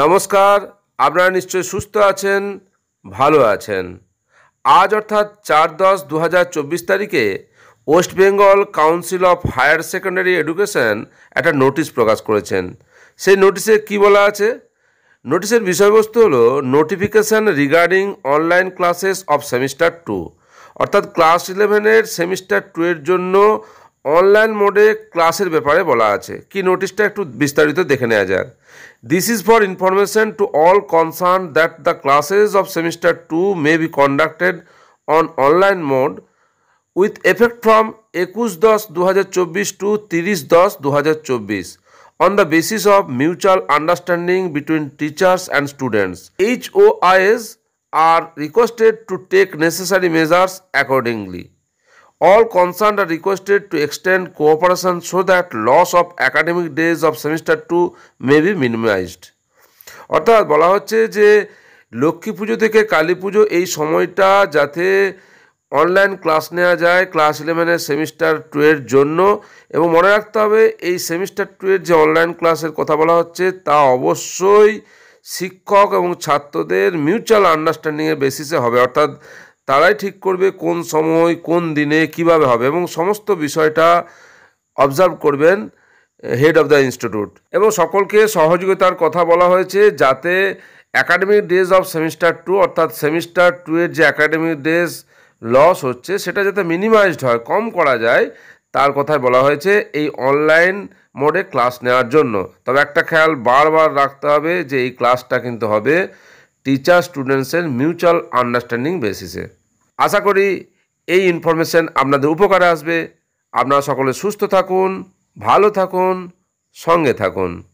নমস্কার আপনারা নিশ্চয়ই সুস্থ আছেন ভালো আছেন আজ অর্থাৎ চার দশ দু তারিখে West Bengal Council of Higher Secondary Education একটা নোটিশ প্রকাশ করেছেন সেই নোটিশে কি বলা আছে নোটিশের বিষয়বস্তু হলো notification regarding online classes of semester two অর্থাৎ ক্লাস ইলেভেনের সেমিস্টার টু এর জন্য অনলাইন মোডে ক্লাসের ব্যাপারে বলা আছে কি নোটিশটা একটু বিস্তারিত দেখে নেওয়া যাক this is for information to all concern that the classes of semester two may be conducted on online mode with effect from একুশ দশ দু টু তিরিশ দশ দু on the basis of mutual understanding between teachers and students H O S are requested to take necessary measures accordingly All concerned are requested to extend cooperation so that loss of academic days of semester 2 may be minimized. অর্থাৎ বলা হচ্ছে যে লক্ষ্মী পুজো থেকে কালী পুজো এই সময়টা যাতে অনলাইন ক্লাস নেওয়া যায় ক্লাস ইলেভেনের সেমিস্টার টু এর জন্য এবং মনে রাখতে হবে এই সেমিস্টার টু এর যে অনলাইন ক্লাসের কথা বলা হচ্ছে তা অবশ্যই শিক্ষক এবং ছাত্রদের মিউচুয়াল আন্ডারস্ট্যান্ডিংয়ের বেসিসে হবে অর্থাৎ তারাই ঠিক করবে কোন সময় কোন দিনে কিভাবে হবে এবং সমস্ত বিষয়টা অবজার্ভ করবেন হেড অফ দ্য ইনস্টিটিউট এবং সকলকে সহযোগিতার কথা বলা হয়েছে যাতে academic days of semester two অর্থাৎ সেমিস্টার টু এর যে অ্যাকাডেমিক ডেজ লস হচ্ছে সেটা যাতে মিনিমাইজড হয় কম করা যায় তার কথাই বলা হয়েছে এই অনলাইন মোডে ক্লাস নেওয়ার জন্য তবে একটা খেয়াল বারবার রাখতে হবে যে এই ক্লাসটা কিন্তু হবে টিচার স্টুডেন্টসের মিউচুয়াল আন্ডারস্ট্যান্ডিং বেসিসে আশা করি এই ইনফরমেশান আপনাদের উপকারে আসবে আপনারা সকলে সুস্থ থাকুন ভালো থাকুন সঙ্গে থাকুন